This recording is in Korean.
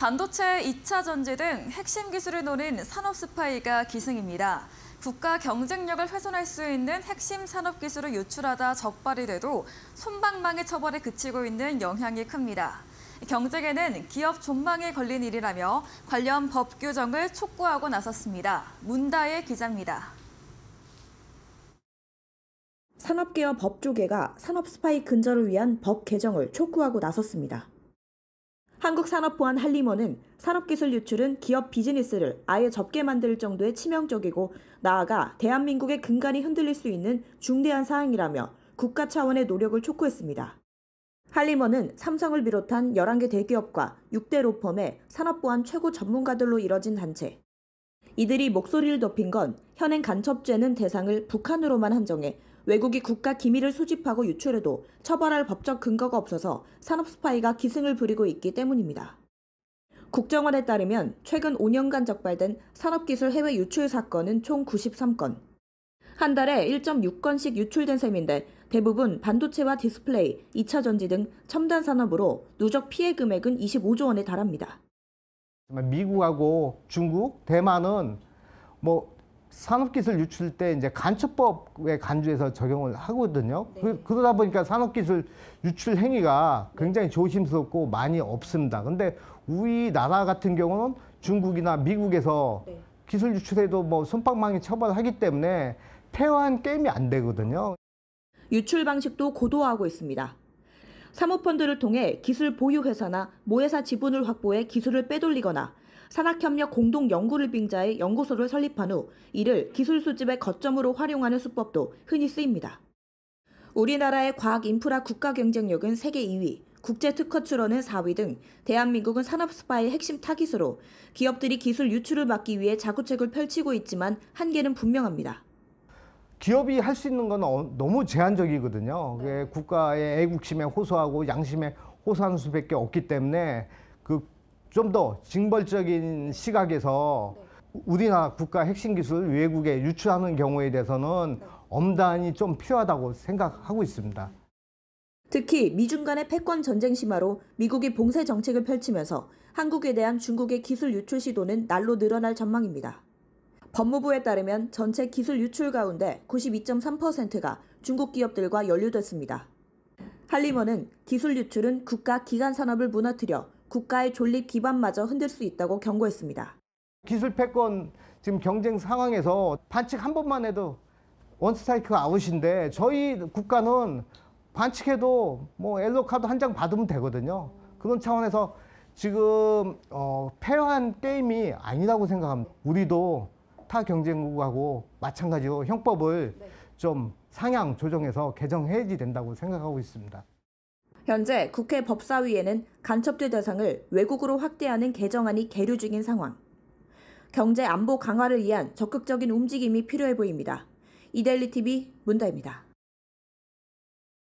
반도체, 2차 전지 등 핵심 기술을 노린 산업 스파이가 기승입니다. 국가 경쟁력을 훼손할 수 있는 핵심 산업 기술을 유출하다 적발이 돼도 손방망이 처벌에 그치고 있는 영향이 큽니다. 경제계는 기업 존망에 걸린 일이라며 관련 법 규정을 촉구하고 나섰습니다. 문다의 기자입니다. 산업계와 법조계가 산업 스파이 근절을 위한 법 개정을 촉구하고 나섰습니다. 한국산업보안 한림원은 산업기술 유출은 기업 비즈니스를 아예 접게 만들 정도의 치명적이고 나아가 대한민국의 근간이 흔들릴 수 있는 중대한 사항이라며 국가 차원의 노력을 촉구했습니다. 한림원은 삼성을 비롯한 11개 대기업과 6대 로펌의 산업보안 최고 전문가들로 이뤄진 단체. 이들이 목소리를 높인 건 현행 간첩죄는 대상을 북한으로만 한정해 외국이 국가 기밀을 수집하고 유출해도 처벌할 법적 근거가 없어서 산업 스파이가 기승을 부리고 있기 때문입니다. 국정원에 따르면 최근 5년간 적발된 산업기술 해외 유출 사건은 총 93건. 한 달에 1.6건씩 유출된 셈인데 대부분 반도체와 디스플레이, 2차 전지 등 첨단 산업으로 누적 피해 금액은 25조 원에 달합니다. 미국하고 중국, 대만은 뭐 산업기술 유출 때 이제 간첩법에 간주해서 적용을 하거든요. 네. 그, 러다 보니까 산업기술 유출 행위가 굉장히 조심스럽고 많이 없습니다. 근데 우리나라 같은 경우는 중국이나 미국에서 네. 기술 유출해도 뭐 손방망이 처벌하기 때문에 태화한 게임이 안 되거든요. 유출 방식도 고도화하고 있습니다. 사모펀드를 통해 기술 보유 회사나 모회사 지분을 확보해 기술을 빼돌리거나 산학협력 공동 연구를 빙자해 연구소를 설립한 후 이를 기술 수집의 거점으로 활용하는 수법도 흔히 쓰입니다. 우리나라의 과학 인프라 국가 경쟁력은 세계 2위, 국제 특허 출원은 4위 등 대한민국은 산업 스파의 핵심 타깃으로 기업들이 기술 유출을 막기 위해 자구책을 펼치고 있지만 한계는 분명합니다. 기업이 할 수 있는 건 어, 너무 제한적이거든요. 네. 국가의 애국심에 호소하고 양심에 호소하는 수밖에 없기 때문에 그 좀더 징벌적인 시각에서 우리나라 국가 핵심 기술 외국에 유출하는 경우에 대해서는 엄단이 좀 필요하다고 생각하고 있습니다. 특히 미중 간의 패권 전쟁 심화로 미국이 봉쇄 정책을 펼치면서 한국에 대한 중국의 기술 유출 시도는 날로 늘어날 전망입니다. 법무부에 따르면 전체 기술 유출 가운데 92.3%가 중국 기업들과 연루됐습니다. 할리먼은 기술 유출은 국가 기간 산업을 무너뜨려 국가의 존립 기반마저 흔들 수 있다고 경고했습니다. 기술 패권 지금 경쟁 상황에서 반칙 한 번만 해도 원스타이크 아웃인데 저희 국가는 반칙해도 뭐 엘로 카드 한 장 받으면 되거든요. 그런 차원에서 지금 어, 폐한 게임이 아니라고 생각합니다. 우리도 타 경쟁국하고 마찬가지로 형법을 네. 좀 상향 조정해서 개정해야지 된다고 생각하고 있습니다. 현재 국회 법사위에는 간첩들 대상을 외국으로 확대하는 개정안이 계류 중인 상황. 경제 안보 강화를 위한 적극적인 움직임이 필요해 보입니다. 이데리 t v 문다입니다.